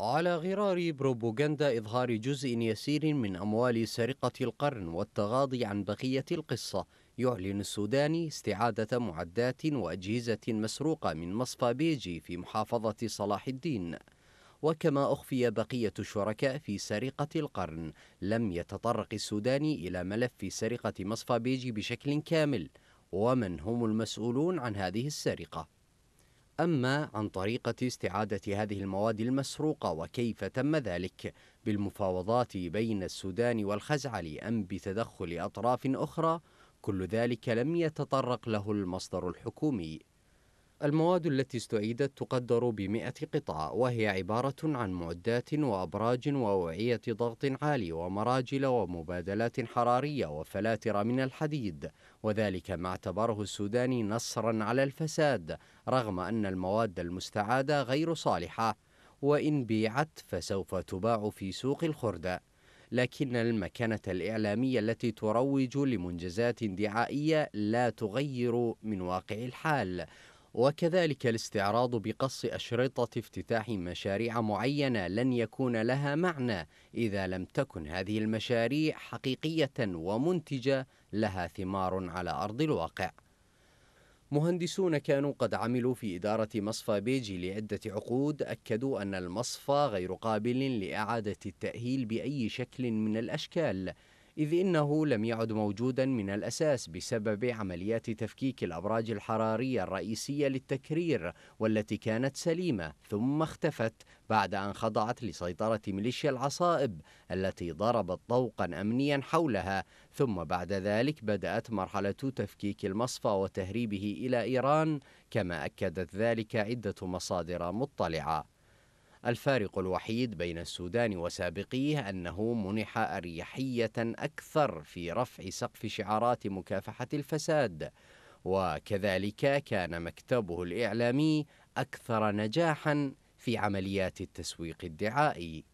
على غرار بروبوغندا إظهار جزء يسير من أموال سرقة القرن والتغاضي عن بقية القصة يعلن السوداني استعادة معدات وأجهزة مسروقة من مصفى بيجي في محافظة صلاح الدين وكما أخفي بقية الشركاء في سرقة القرن لم يتطرق السوداني إلى ملف سرقة مصفى بيجي بشكل كامل ومن هم المسؤولون عن هذه السرقة أما عن طريقة استعادة هذه المواد المسروقة وكيف تم ذلك بالمفاوضات بين السودان والخزعل أم بتدخل أطراف أخرى كل ذلك لم يتطرق له المصدر الحكومي المواد التي استعيدت تقدر بمئة قطعة وهي عبارة عن معدات وأبراج وأوعية ضغط عالي ومراجل ومبادلات حرارية وفلاتر من الحديد وذلك ما اعتبره السوداني نصرا على الفساد رغم أن المواد المستعادة غير صالحة وإن بيعت فسوف تباع في سوق الخردة لكن المكانة الإعلامية التي تروج لمنجزات دعائية لا تغير من واقع الحال وكذلك الاستعراض بقص أشرطة افتتاح مشاريع معينة لن يكون لها معنى إذا لم تكن هذه المشاريع حقيقية ومنتجة لها ثمار على أرض الواقع مهندسون كانوا قد عملوا في إدارة مصفى بيجي لعدة عقود أكدوا أن المصفى غير قابل لإعادة التأهيل بأي شكل من الأشكال إذ إنه لم يعد موجودا من الأساس بسبب عمليات تفكيك الأبراج الحرارية الرئيسية للتكرير والتي كانت سليمة ثم اختفت بعد أن خضعت لسيطرة ميليشيا العصائب التي ضربت طوقا أمنيا حولها ثم بعد ذلك بدأت مرحلة تفكيك المصفى وتهريبه إلى إيران كما أكدت ذلك عدة مصادر مطلعة الفارق الوحيد بين السودان وسابقيه أنه منح أريحية أكثر في رفع سقف شعارات مكافحة الفساد وكذلك كان مكتبه الإعلامي أكثر نجاحا في عمليات التسويق الدعائي